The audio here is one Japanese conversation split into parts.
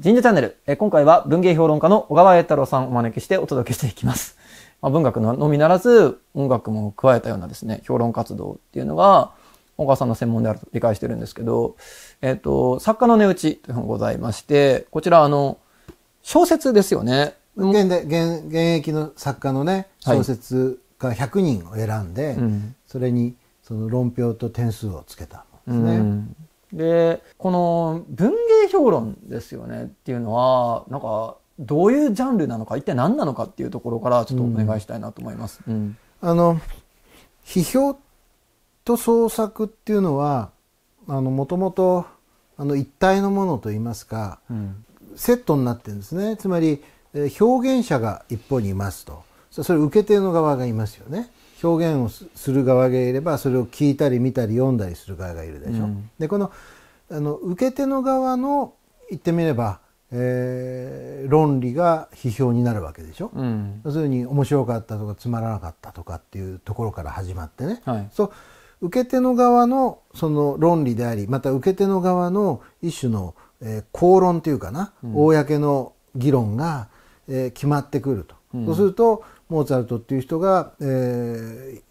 人事チャンネル、え今回は文芸評論家の小川栄太郎さんをお招きしてお届けしていきます。まあ、文学ののみならず音楽も加えたようなですね、評論活動っていうのが、小川さんの専門であると理解してるんですけど、えっ、ー、と、作家の値打ちという本がございまして、こちらあの、小説ですよね。現で現現役の作家のね、小説家100人を選んで、はいうん、それにその論評と点数をつけたんですね。うんで、この文芸評論ですよねっていうのは、なんか、どういうジャンルなのか、一体何なのかっていうところから、ちょっとお願いしたいなと思います。うんうん、あの、批評と創作っていうのは、あの、もともと、あの、一体のものといいますか、うん、セットになってるんですね。つまり、表現者が一方にいますと。それ受け手の側がいますよね。表現をする側がいればそれを聞いたり見たり読んだりする側がいるでしょ。うん、でこのあの受け手の側の言ってみれば、えー、論理が批評になるわけでしょ。うん、要するに面白かったとかつまらなかったとかっていうところから始まってね。はい、そう受け手の側のその論理でありまた受け手の側の一種の、えー、口論というかな、うん、公の議論が、えー、決まってくると。そうすると、モーツァルトっていう人が、えー、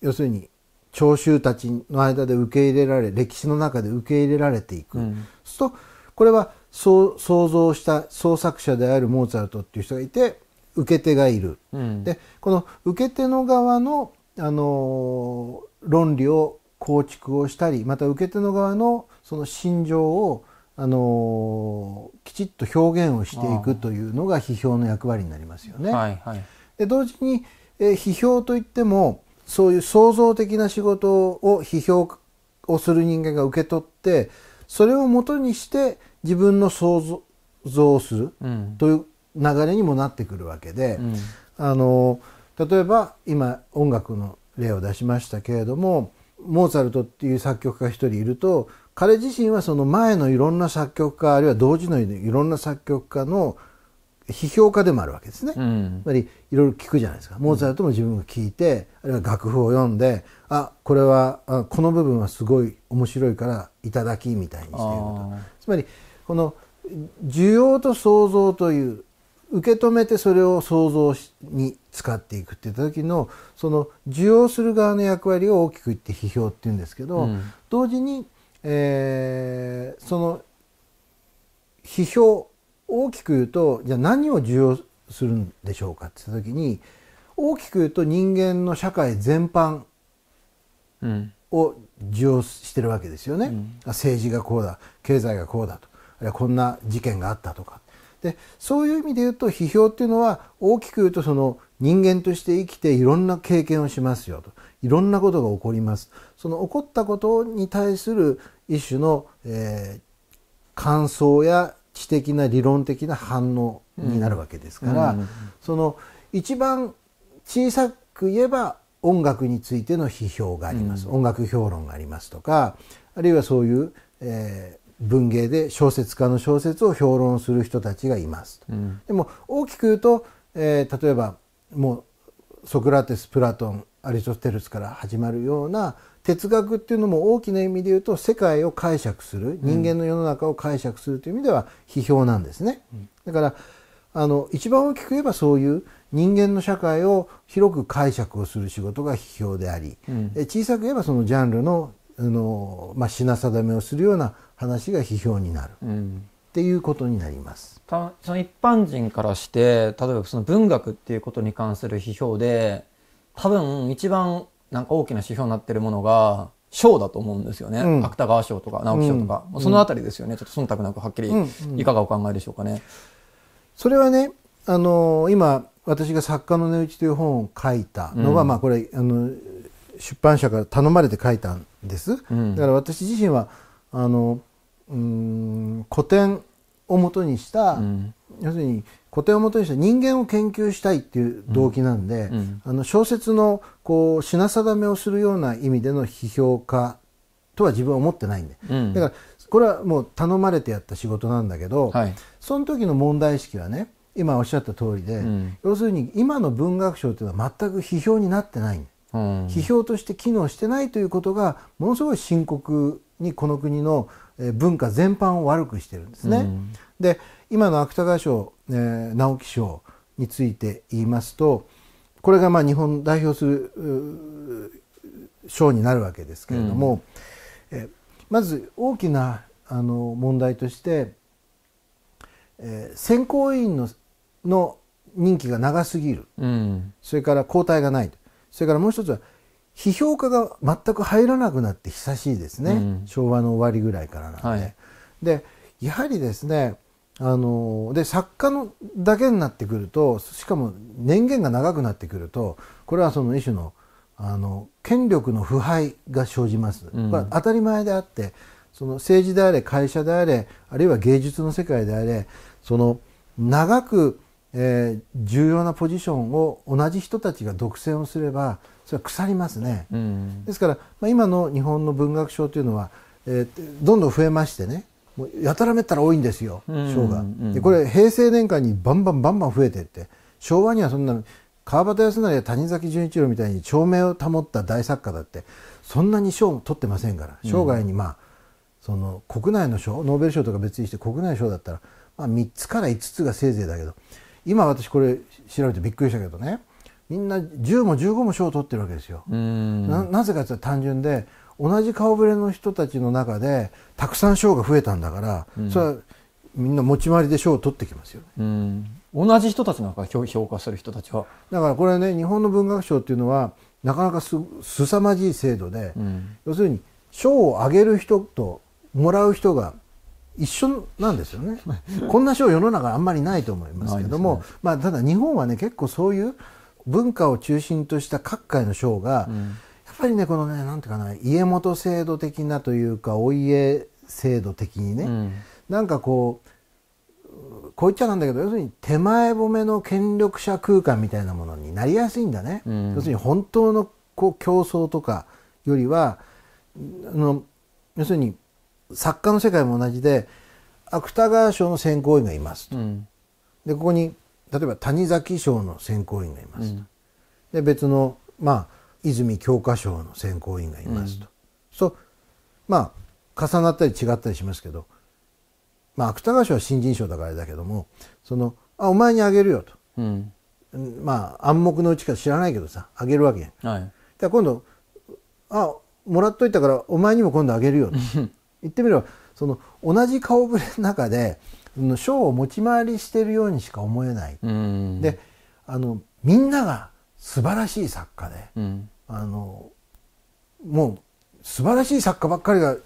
要するに聴衆たちの間で受け入れられ歴史の中で受け入れられていく、うん、そうするとこれはそう想像した創作者であるモーツァルトっていう人がいて受け手がいる、うん、でこの受け手の側の、あのー、論理を構築をしたりまた受け手の側のその心情を、あのー、きちっと表現をしていくというのが批評の役割になりますよね。はいはいで同時に、え批評といってもそういう創造的な仕事を批評をする人間が受け取ってそれをもとにして自分の想像をするという流れにもなってくるわけで、うん、あの例えば今音楽の例を出しましたけれどもモーツァルトっていう作曲家一人いると彼自身はその前のいろんな作曲家あるいは同時のいろんな作曲家の批評家でもあるわけですね、うん、つまりいろいろ聞くじゃないですかモーツァルトも自分が聞いて、うん、あるいは楽譜を読んであこれはあこの部分はすごい面白いからいただきみたいにしているとつまりこの需要と想像という受け止めてそれを想像に使っていくっていった時のその需要する側の役割を大きく言って批評っていうんですけど、うん、同時に、えー、その批評大きく言うとじゃあ何を重要するんでしょうかって言った時に大きく言うと人間の社会全般を重要してるわけですよね、うん、政治がこうだ経済がこうだとあるいはこんな事件があったとかでそういう意味で言うと批評っていうのは大きく言うとその人間として生きていろんな経験をしますよといろんなことが起こりますその起こったことに対する一種の、えー、感想や知的な理論的な反応になるわけですから、うん、その一番小さく言えば音楽についての批評があります、うん、音楽評論がありますとかあるいはそういう、えー、文芸で小説家の小説を評論する人たちがいます、うん、でも大きく言うと、えー、例えばもうソクラテスプラトンアリストテレスから始まるような哲学っていうのも大きな意味で言うと世界を解釈する人間の世の中を解釈するという意味では批評なんですね。だからあの一番大きく言えばそういう人間の社会を広く解釈をする仕事が批評であり、うん、小さく言えばそのジャンルのあの、まあ、品定めをするような話が批評になる、うん、っていうことになります。その一般人からして例えばその文学っていうことに関する批評で多分一番なんか大きな指標になってるものが、賞だと思うんですよね、うん、芥川賞とか直木賞とか、うん、その辺りですよねちょっと忖度なくはっきりいかがお考えでしょうかね。うんうん、それはね、あのー、今私が「作家の値打ち」という本を書いたのは、うん、まあ、これあの出版社から頼まれて書いたんです、うん、だから私自身はあのうん古典をもとにした、うん要するに古典をもとにした人間を研究したいっていう動機なんで、うんうん、あの小説のこう品定めをするような意味での批評家とは自分は思ってないんで、うん、だからこれはもう頼まれてやった仕事なんだけど、はい、その時の問題意識はね今おっしゃった通りで、要するに今の文学賞というのは全く批評になってないん批評として機能してないということがものすごい深刻にこの国の文化全般を悪くしてるんですね。で今の芥川賞、えー、直木賞について言いますとこれがまあ日本代表する賞になるわけですけれども、うん、えまず大きなあの問題として、えー、選考委員のの任期が長すぎる、うん、それから交代がないそれからもう一つは批評家が全く入らなくなって久しいですね、うん、昭和の終わりぐらいからなんで。はい、でやはりですねあので作家のだけになってくるとしかも年限が長くなってくるとこれはその一種のあの権力の腐敗が生じます、うん、これは当たり前であってその政治であれ会社であれあるいは芸術の世界であれその長く、えー、重要なポジションを同じ人たちが独占をすればそれは腐りますね、うん、ですから、まあ、今の日本の文学賞というのは、えー、どんどん増えましてねもうやたらめったら多いんですよ賞が、でこれ平成年間にバンバンバンバン増えてって昭和にはそんな川端康成や谷崎潤一郎みたいに長命を保った大作家だってそんなに賞を取ってませんから生涯にまあ、その国内の賞ノーベル賞とか別にして国内賞だったら、まあ、3つから5つがせいぜいだけど今私これ調べてびっくりしたけどねみんな10も15も賞を取ってるわけですよ。ななぜかというと単純で同じ顔ぶれの人たちの中でたくさん賞が増えたんだから、うん、それはみんな持ち回りで賞を取ってきますよね。うん同じ人たちなのか評価する人たちはだからこれね日本の文学賞っていうのはなかなかすさまじい制度で、うん、要するに賞をあげる人ともらう人が一緒なんですよね こんな賞世の中あんまりないと思いますけども、ね、まあ、ただ日本はね結構そういう文化を中心とした各界の賞が、うんやっぱりねこのねなんていうかな家元制度的なというかお家制度的にね、うん、なんかこうこう言っちゃなんだけど要するに手前褒めの権力者空間みたいなものになりやすいんだね、うん、要するに本当のこう競争とかよりはあの要するに作家の世界も同じで芥川賞の選考委員がいますと、うん、でここに例えば谷崎賞の選考委員がいますと、うん、で別のまあ泉教科書の選考委員がいますと、うん、そうまあ重なったり違ったりしますけど、まあ、芥川賞は新人賞だからあれだけどもそのあお前にあげるよと、うん、まあ暗黙のうちか知らないけどさあげるわけやん、はい、だ今度あもらっといたからお前にも今度あげるよと 言ってみればその同じ顔ぶれの中で賞を持ち回りしてるようにしか思えない。うん、であのみんなが素晴らしい作家で、うん、あのもう素晴らしい作家ばっかりが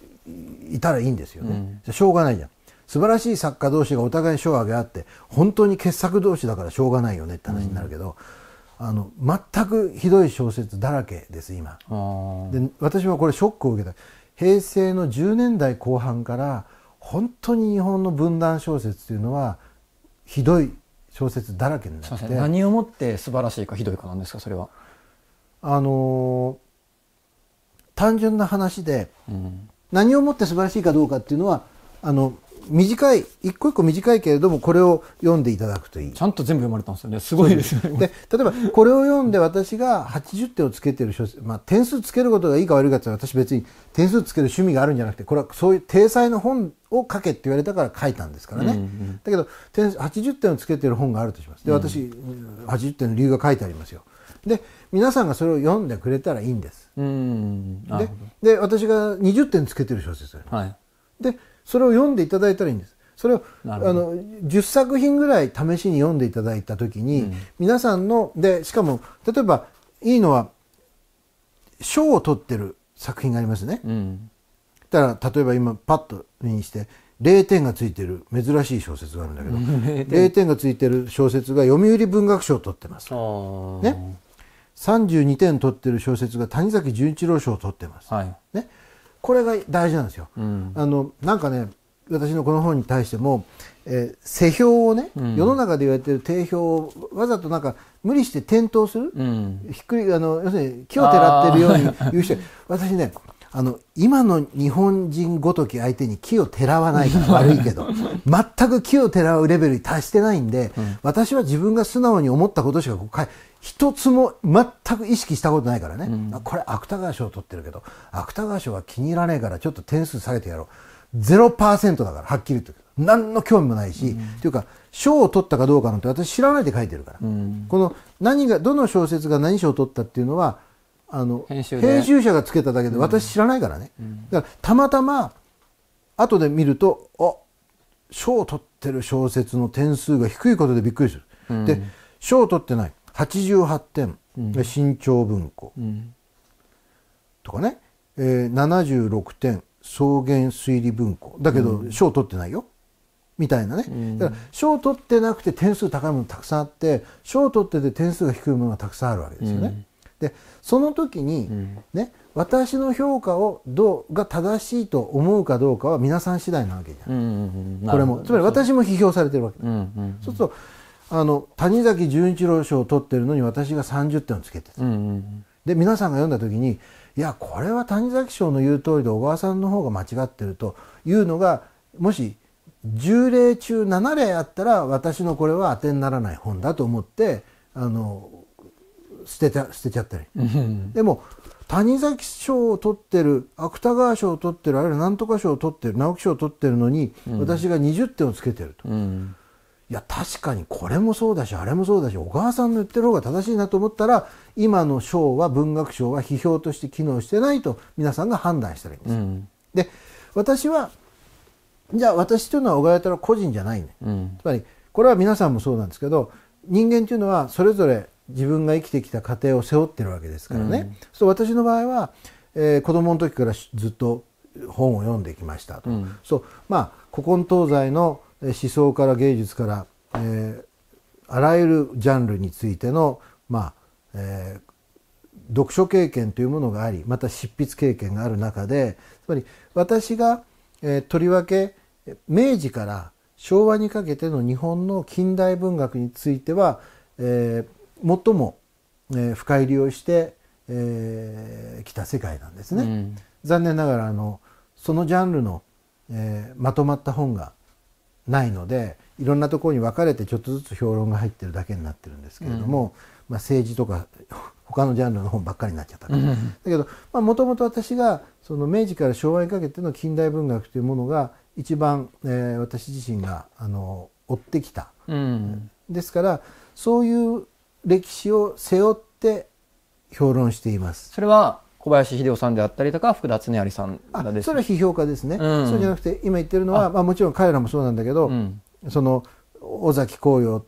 いたらいいんですよね、うん、しょうがないじゃん素晴らしい作家同士がお互い賞をあげ合って本当に傑作同士だからしょうがないよねって話になるけど、うん、あの全くひどい小説だらけです今で私はこれショックを受けた平成の10年代後半から本当に日本の分断小説というのはひどい小説だらけになって何をもって素晴らしいかひどいかなんですかそれはあの単純な話で、うん、何をもって素晴らしいかどうかっていうのはあの短い一個一個短いけれどもこれを読んでいただくといいちゃんと全部読まれたんですよねすごいですよねで例えばこれを読んで私が80点をつけてる書、まあ、点数つけることがいいか悪いかって私別に点数つける趣味があるんじゃなくてこれはそういう体裁の本を書けって言われたから書いたんですからね、うんうん、だけど点80点をつけてる本があるとしますで私、うん、80点の理由が書いてありますよで皆さんがそれを読んでくれたらいいんです。でで私が20点つけてる小説はい、でそれを読んでいただいたらいいんです。それをあの10作品ぐらい試しに読んでいただいた時に、うん、皆さんのでしかも例えばいいのは賞を取ってる作品がありますね。うん、だら例えば今パッと見にして0点がついてる珍しい小説があるんだけど 0, 点 0, 点がついてる小説が読売文学賞を取ってます。ね、32点取ってる小説が谷崎潤一郎賞を取ってます、はい、ね、これが大事なんですよ、うん、あのなんかね私のこの本に対しても、えー、世評をね、うん、世の中で言われてる定評をわざとなんか無理して転倒する、うん、ひっくりあの要するに木をてらってるように言う人私ねあの今の日本人ごとき相手に木をてらわないから悪いけど全く木をてらうレベルに達してないんで、うん、私は自分が素直に思ったことしか一つも全く意識したことないからね、うん、これ芥川賞を取ってるけど芥川賞は気に入らねえからちょっと点数下げてやろう0%だからはっきり言って何の興味もないし、うん、というか賞を取ったかどうかなんて私知らないで書いてるから、この何がどの小説が何賞を取ったっていうのはあの編集者がつけただけで私知らないからね、うん、だからたまたま後で見るとあ賞を取ってる小説の点数が低いことでびっくりする、うん、で賞を取ってない88点、う新潮文庫、とかね、えー、76点草原推理文庫だけど賞、を取ってないよみたいなね、だから賞を取ってなくて点数高いものたくさんあって賞を取ってて点数が低いものがたくさんあるわけですよね、でその時に、ね、私の評価をどうが正しいと思うかどうかは皆さん次第なわけじゃないこれもつまり私も批評されてるわけだ、うんうんうん、そうするとあの谷崎潤一郎賞を取ってるのに私が30点をつけてた、うんうんうん、で皆さんが読んだ時にいやこれは谷崎賞の言う通りで小川さんの方が間違ってるというのがもし10例中7例あったら私のこれは当てにならない本だと思ってあの捨てた捨てちゃったり、うん、でも谷崎賞を取ってる芥川賞を取ってるあるいは何とか賞を取ってる直木賞を取ってるのに、うん、私が20点をつけてると、うん、いや確かにこれもそうだしあれもそうだし小川さんの言ってる方が正しいなと思ったら今の賞は文学賞は批評として機能してないと皆さんが判断したらいいんです。うん、で私はじゃあ私というのは小川やたら個人じゃないね、つまりこれは皆さんもそうなんですけど人間というのはそれぞれ自分が生きてきた家庭を背負ってるわけですからね、うん、そう私の場合は、えー、子供の時からずっと本を読んできましたと、うん、そうまあ古今東西の思想から芸術から、えー、あらゆるジャンルについてのまあ、えー、読書経験というものがありまた執筆経験がある中でつまり私が、えー、とりわけ明治から昭和にかけての日本の近代文学については、えー、最も、え深入りをして、えー、た世界なんですね、うん、残念ながらあのそのジャンルの、えー、まとまった本がないのでいろんなところに分かれてちょっとずつ評論が入ってるだけになってるんですけれども、うん、まあ、政治とか 他のジャンルの本ばっかりになっちゃったから、うん、だけどもともと私がその明治から昭和にかけての近代文学というものが一番、えー、私自身があの追ってきた、ですからそういう歴史を背負って評論していますそれは小林秀夫さんであったりとか福田恒有さんですそれは批評家ですね、うん、そうじゃなくて今言ってるのはまあ、もちろん彼らもそうなんだけど、うん、その尾崎紅葉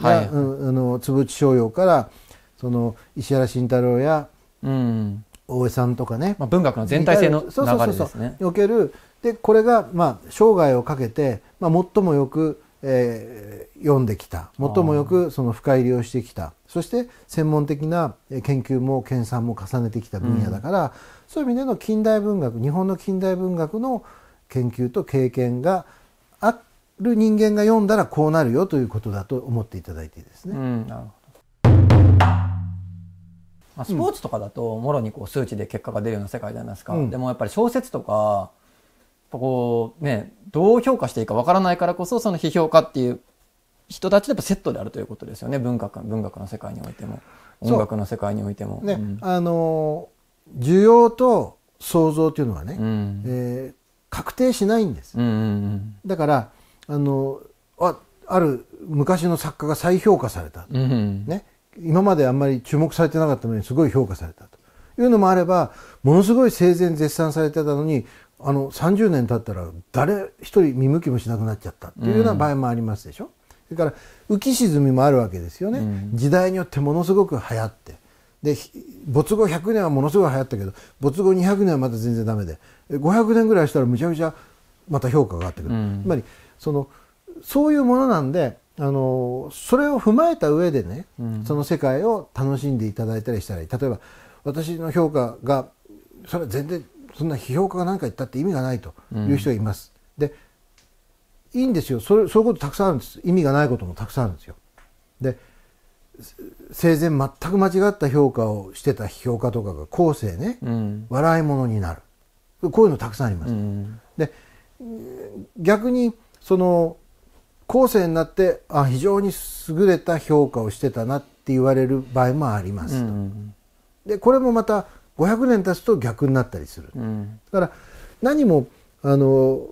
が、はいうん、あの坪内逍遥からその石原慎太郎や、うん、大江さんとかね、まあ、文学の全体性の流れですね。そうそうそうそうおけるでこれがまあ生涯をかけて、まあ、最もよくえー、読んできた最もよくその深入りをしてきたそして専門的な研究も研鑽も重ねてきた分野だから、うん、そういう意味での近代文学日本の近代文学の研究と経験がある人間が読んだらこうなるよということだと思っていただいていいですね。うん、なるほどスポーツとかだともろにこう数値で結果が出るような世界じゃないですか、うん、でもやっぱり小説とかこうね、どう評価していいかわからないからこそ、その批評家っていう人たちやっぱセットであるということですよね、文学文学の世界においても、音楽の世界においても。ね、うん、あの需要と創造というのはね、うん、えー、確定しないんです。だからあのあある昔の作家が再評価された、うんうん、ね、今まであんまり注目されてなかったのにすごい評価されたというのもあればものすごい生前絶賛されてたのにあの30年経ったら誰一人見向きもしなくなっちゃったっていうような場合もありますでしょ、うん、それから浮き沈みもあるわけですよね、うん、時代によってものすごく流行ってで没後100年はものすごい流行ったけど没後200年はまた全然ダメで500年ぐらいしたらむちゃくちゃまた評価が上がってくる、うん、つまりそのそういうものなんであのそれを踏まえた上でね、その世界を楽しんでいただいたりしたら例えば私の評価がそれは全然そんな批評家が何か言ったって意味がないという人がいます。うん、でいいんですよそれそういうことたくさんあるんです意味がないこともたくさんあるんですよ。で生前全く間違った評価をしてた批評家とかが後世ね、うん、笑い物になるこういうのたくさんあります。うん、で逆にその後世になってあ非常に優れた評価をしてたなって言われる場合もありますと。でこれもまた500年経つと逆になったりする、うん、だから何もあの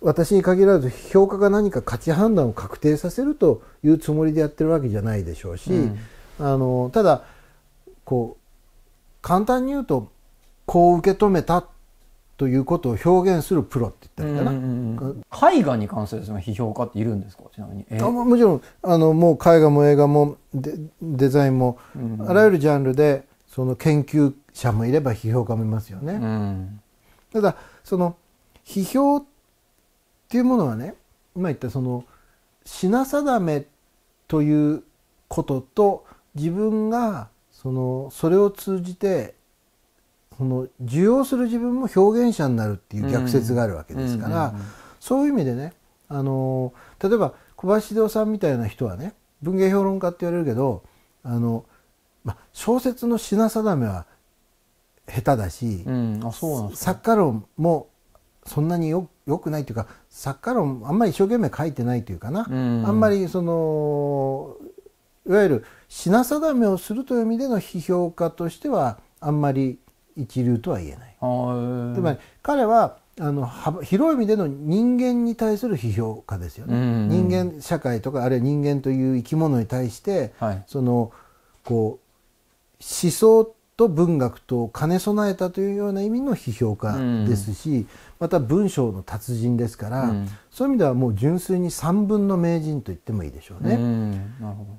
私に限らず評価が何か価値判断を確定させるというつもりでやってるわけじゃないでしょうし、うん、あのただこう簡単に言うとこう受け止めたということを表現するプロって言ったらいいかな、うんうんうん、絵画に関するその批評家っているんですかちなみに、えー、あもちろんあのもう絵画も映画もデデザインも、うんうん、あらゆるジャンルでその研究者もいれば批評家もいますよね。うん、ただその批評っていうものはね今言ったその品定めということと自分がそのそれを通じてその受容する自分も表現者になるっていう逆説があるわけですから、そういう意味でねあの例えば小林秀さんみたいな人はね文芸評論家って言われるけどあの、ま、小説の品定めは下手だし、うん、あそうなんですか作家論もそんなによよくないというか作家論あんまり一生懸命書いてないというかな、うん、あんまりそのいわゆる品定めをするという意味での批評家としてはあんまり一流とは言えない。えー、つまり彼はあの広い意味での人間に対する批評家ですよね、うんうん、人間社会とかあるいは人間という生き物に対して、はい、そのこう思想と文学と兼ね備えたというような意味の批評家ですし、うん、また文章の達人ですから、うん、そういう意味ではもう純粋に三分の名人と言ってもいいでしょうね。うん、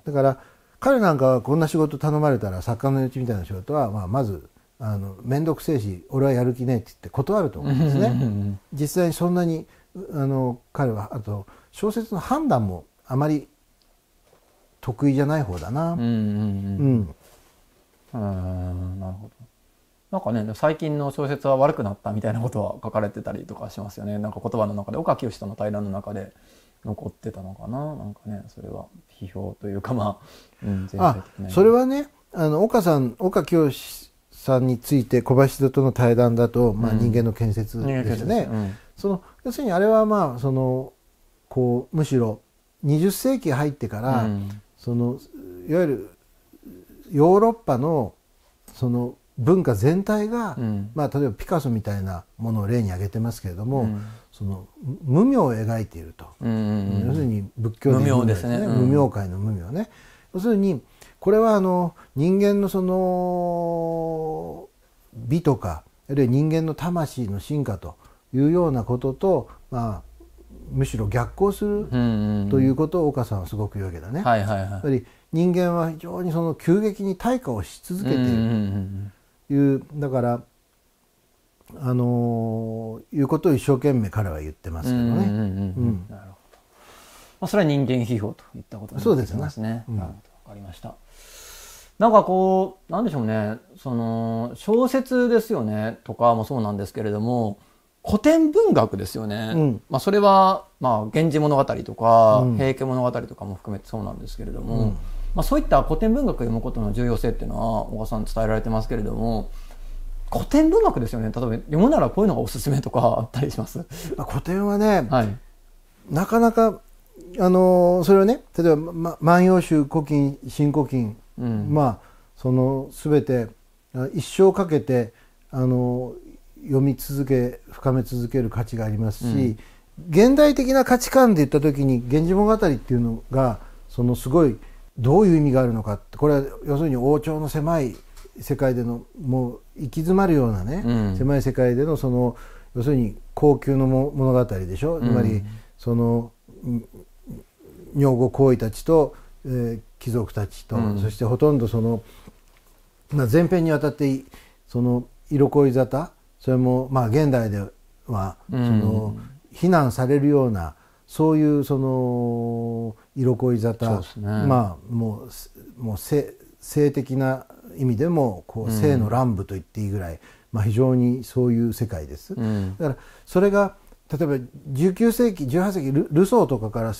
だから彼なんかはこんな仕事頼まれたら作家のうちみたいな仕事は、まあ、まずあの面倒くせえし俺はやる気ねえって言って断ると思うんですね。実際にそんなにあの彼はあと小説の判断もあまり得意じゃない方だな。うんうんうなるほど。なんかね、最近の小説は悪くなったみたいなことは書かれてたりとかしますよね。なんか言葉の中で、岡清との対談の中で残ってたのかな。なんかね、それは批評というか、まあ、うん、それはね、あの、岡さん、岡清さんについて小林との対談だと、まあ人間の建設ですね。うんうん、その、要するにあれはまあ、その、こう、むしろ20世紀入ってから、その、いわゆるヨーロッパのその文化全体が、うん、まあ、例えばピカソみたいなものを例に挙げてますけれども、うん、その無名を描いていると、うんうんうん、要するに仏教で無名ですね、無明界の無名ね、要するにこれはあの人間のその美とかあるいは人間の魂の進化というようなことと、まあ、むしろ逆行するということを岡さんはすごく言うわけだね。はいはいはい、人間は非常にその急激に退化をし続けているいう,、だからあのー、いうことを一生懸命彼は言ってますけどね。まあそれは人間批評といったことになりますね。わ、ね、うん、かりました。なんかこうなんでしょうね。その小説ですよねとかもそうなんですけれども。古典文学ですよね、うん、まあ、それは、まあ、源氏物語とか、うん、平家物語とかも含めてそうなんですけれども、まあ、そういった古典文学を読むことの重要性っていうのは小川さん伝えられてますけれども古典文学ですよね例えば読むならこういうのがおすすめとかあったりします、あ、古典はね、はい、なかなかあのそれはね例えば「ま、万葉集」「古今」「新古今」うん、まあその全て一生かけてあの読み続け深め続ける価値がありますし、うん、現代的な価値観で言った時に「源氏物語」っていうのがそのすごい「どういう意味があるのかってこれは要するに王朝の狭い世界でのもう行き詰まるようなね、うん、狭い世界でのその要するに高級の物語でしょ、うん、つまりその女房皇為たちと、えー、貴族たちと、うん、そしてほとんどその、まあ、前編にわたってその色恋沙汰それもまあ現代ではその、非難されるようなそういうその色恋沙汰、ね、まあもうもう性性的な意味でもこう性の乱舞と言っていいぐらい、うん、まあ、非常にそういう世界です。うん、だからそれが例えば19世紀18世紀ルルソーとかから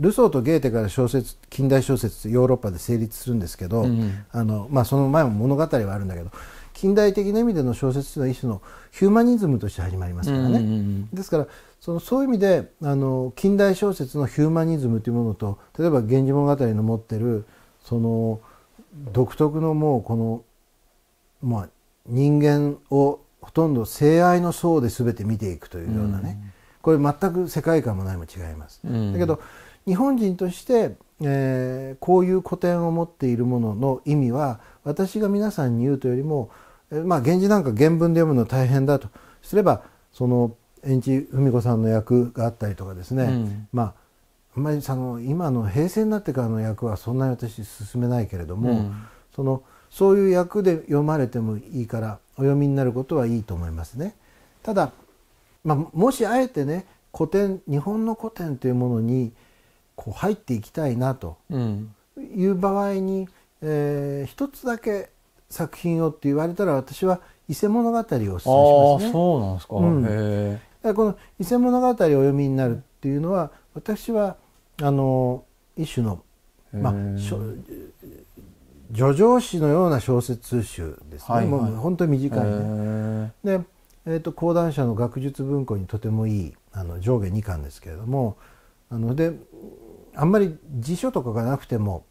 ルソーとゲーテから小説近代小説ヨーロッパで成立するんですけど、うん、あのまあ、その前も物語はあるんだけど近代的な意味での小説というのは一種のヒューマニズムとして始まりますからね、ですからそのそういう意味であの近代小説のヒューマニズムというものと例えば「源氏物語」の持ってるその独特のもうこの、まあ、人間をほとんど性愛の層で全て見ていくというようなね、これ全く世界観も何も違います。だけど日本人として、えー、こういう古典を持っているものの意味は私が皆さんに言うというよりも、えー、まあ源氏なんか原文で読むの大変だとすればその園地文子さんの役があったりとかですね、うん、まああんまりその今の平成になってからの役はそんなに私進めないけれども、うん、そのそういう役で読まれてもいいからお読みになることはいいと思いますね。ただ、まあ、もしあえてね古典日本の古典というものにこう入っていきたいなという場合に、うん、えー、一つだけ作品をって言われたら私は伊勢物語をお勧めしますね。そうなんですか。うん、だこの伊勢物語をお読みになるっていうのは私はあの一種のまあ叙情詩のような小説集ですね。はいはい、もう本当に短い、ね、で、えっ、ー、と講談社の学術文庫にとてもいいあの上下二巻ですけれども、あのであんまり辞書とかがなくても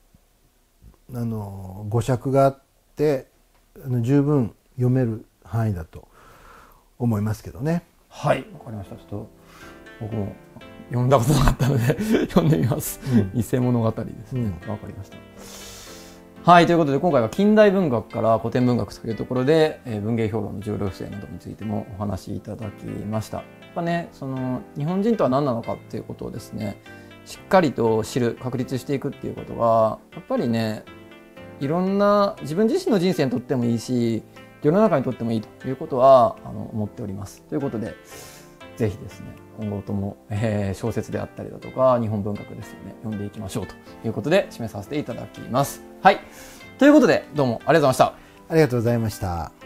あの語尺があってあの十分読める範囲だと思いますけどね。はい、わかりました。ちょっと僕も読んだことなかったので 読んでみます。うん、伊勢物語ですね。わ、うん、かりました。はい、ということで今回は近代文学から古典文学というところで、えー、文芸評論の重量性などについてもお話しいただきました。やっぱね、その日本人とは何なのかっていうことをですね、しっかりと知る、確立していくっていうことはやっぱりね、いろんな自分自身の人生にとってもいいし、世の中にとってもいいということはあの思っております。ということで、ぜひですね、今後とも、え小説であったりだとか、日本文学ですよね、読んでいきましょうということで、締めさせていただきます。はい。ということで、どうもありがとうございました。ありがとうございました。